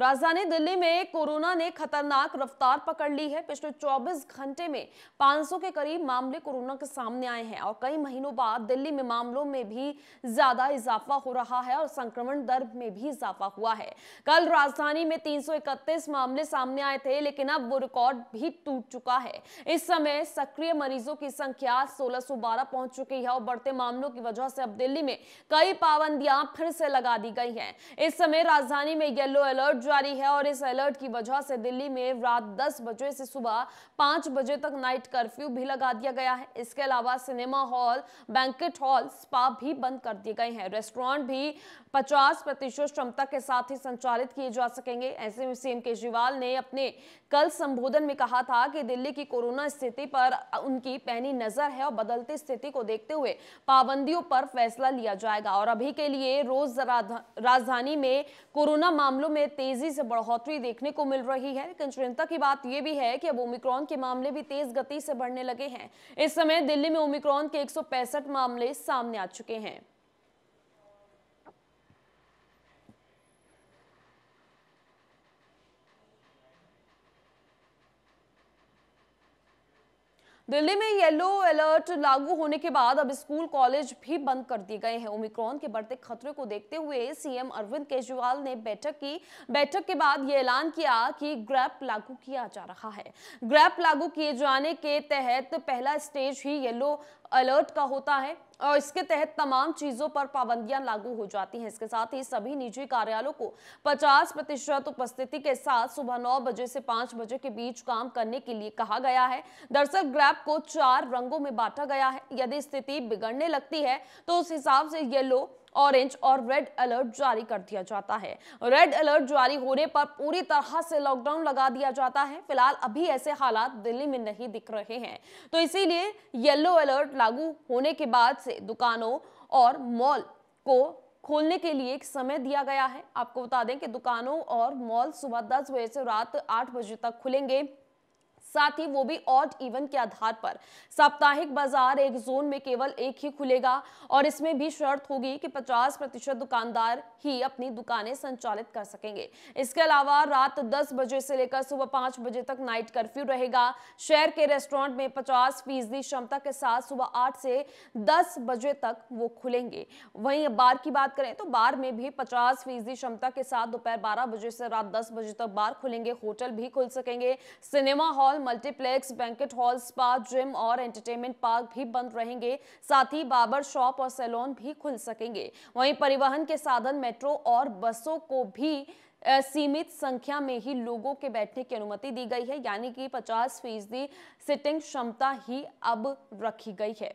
राजधानी दिल्ली में कोरोना ने खतरनाक रफ्तार पकड़ ली है पिछले 24 घंटे में 500 के करीब मामले कोरोना के सामने आए हैं और कई महीनों बाद दिल्ली में मामलों में भी ज्यादा इजाफा हो रहा है और संक्रमण दर में भी इजाफा हुआ है कल राजधानी में 331 मामले सामने आए थे लेकिन अब वो रिकॉर्ड भी टूट चुका है इस समय सक्रिय मरीजों की संख्या सोलह पहुंच चुकी है और बढ़ते मामलों की वजह से अब दिल्ली में कई पाबंदियां फिर से लगा दी गई है इस समय राजधानी में येलो अलर्ट जारी है और इस अलर्ट की वजह से दिल्ली में रात 10 बजे से सुबह 5 बजे तक नाइट कर्फ्यू भी लगा दिया गया है इसके अलावा cinema hall banquet hall spa भी बंद कर दिए गए हैं रेस्टोरेंट भी 50 प्रतिशत क्षमता के साथ ही संचालित किए जा सकेंगे ऐसे में सीएम केजरीवाल ने अपने कल संबोधन में कहा था कि दिल्ली की कोरोना स्थिति पर उनकी पैनी नजर है और बदलती स्थिति को देखते हुए पाबंदियों पर फैसला लिया जाएगा और अभी के लिए रोज राजधानी में कोरोना मामलों में तेज तेजी से बढ़ोतरी देखने को मिल रही है लेकिन चिंता की बात यह भी है कि अब ओमिक्रॉन के मामले भी तेज गति से बढ़ने लगे हैं इस समय दिल्ली में ओमिक्रॉन के एक मामले सामने आ चुके हैं दिल्ली में येलो अलर्ट लागू होने के बाद अब स्कूल कॉलेज भी बंद कर दिए गए हैं ओमिक्रॉन के बढ़ते खतरे को देखते हुए सीएम अरविंद केजरीवाल ने बैठक की बैठक के बाद ये ऐलान किया कि ग्रैप लागू किया जा रहा है ग्रैप लागू किए जाने के तहत पहला स्टेज ही येलो अलर्ट का होता है और इसके तहत तमाम चीजों पर पाबंदियां लागू हो जाती हैं इसके साथ ही सभी निजी कार्यालयों को 50 प्रतिशत उपस्थिति के साथ सुबह 9 बजे से 5 बजे के बीच काम करने के लिए कहा गया है दरअसल ग्रैप को चार रंगों में बांटा गया है यदि स्थिति बिगड़ने लगती है तो उस हिसाब से येलो ऑरेंज और रेड अलर्ट जारी कर दिया जाता है रेड अलर्ट जारी होने पर पूरी तरह से लॉकडाउन लगा दिया जाता है फिलहाल अभी ऐसे हालात दिल्ली में नहीं दिख रहे हैं तो इसीलिए येलो अलर्ट लागू होने के बाद से दुकानों और मॉल को खोलने के लिए एक समय दिया गया है आपको बता दें कि दुकानों और मॉल सुबह दस बजे से रात आठ बजे तक खुलेंगे साथ ही वो भी ऑट इवन के आधार पर साप्ताहिक बाजार एक जोन में केवल एक ही खुलेगा और इसमें भी शर्त होगी कि 50 प्रतिशत दुकानदार ही अपनी दुकानें संचालित कर सकेंगे इसके अलावा रात 10 बजे से लेकर सुबह 5 बजे तक नाइट कर्फ्यू रहेगा शहर के रेस्टोरेंट में 50 फीसदी क्षमता के साथ सुबह 8 से 10 बजे तक वो खुलेंगे वहीं बार की बात करें तो बार में भी पचास फीसदी क्षमता के साथ दोपहर बारह बजे से रात दस बजे तक बार खुलेंगे होटल भी खुल सकेंगे cinema hall hall multiplex banquet hall spa gym और एंटरटेनमेंट पार्क भी बंद रहेंगे साथ ही बाबर शॉप और सैलून भी खुल सकेंगे वहीं परिवहन के साधन मेट्रो और बसों को भी सीमित संख्या में ही लोगों के बैठने की अनुमति दी गई है यानी कि 50 फीसदी सिटिंग क्षमता ही अब रखी गई है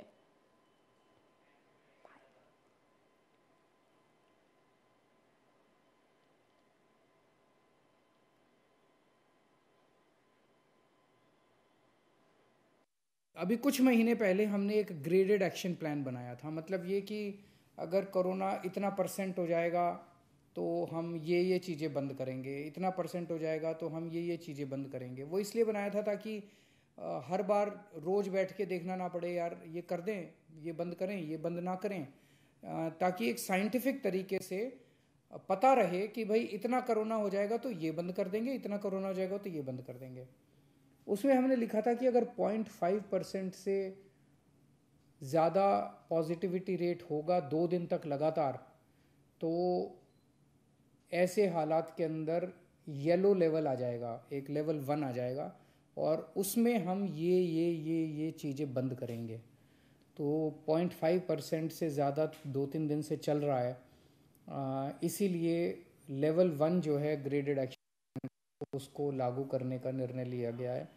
अभी कुछ महीने पहले हमने एक ग्रेडेड एक्शन प्लान बनाया था मतलब ये कि अगर कोरोना इतना परसेंट हो जाएगा तो हम ये ये चीज़ें बंद करेंगे इतना परसेंट हो जाएगा तो हम ये ये चीज़ें बंद करेंगे वो इसलिए बनाया था ताकि हर बार रोज़ बैठ के देखना ना पड़े यार ये कर दें ये बंद करें ये बंद ना करें ताकि एक साइंटिफिक तरीके से पता रहे कि भाई इतना कोरोना हो जाएगा तो ये बंद कर देंगे इतना कोरोना हो जाएगा तो ये बंद कर देंगे उसमें हमने लिखा था कि अगर 0.5 परसेंट से ज़्यादा पॉजिटिविटी रेट होगा दो दिन तक लगातार तो ऐसे हालात के अंदर येलो लेवल आ जाएगा एक लेवल वन आ जाएगा और उसमें हम ये ये ये ये चीज़ें बंद करेंगे तो 0.5 परसेंट से ज़्यादा दो तीन दिन से चल रहा है इसीलिए लेवल वन जो है ग्रेडेड एक्शन उसको लागू करने का निर्णय लिया गया है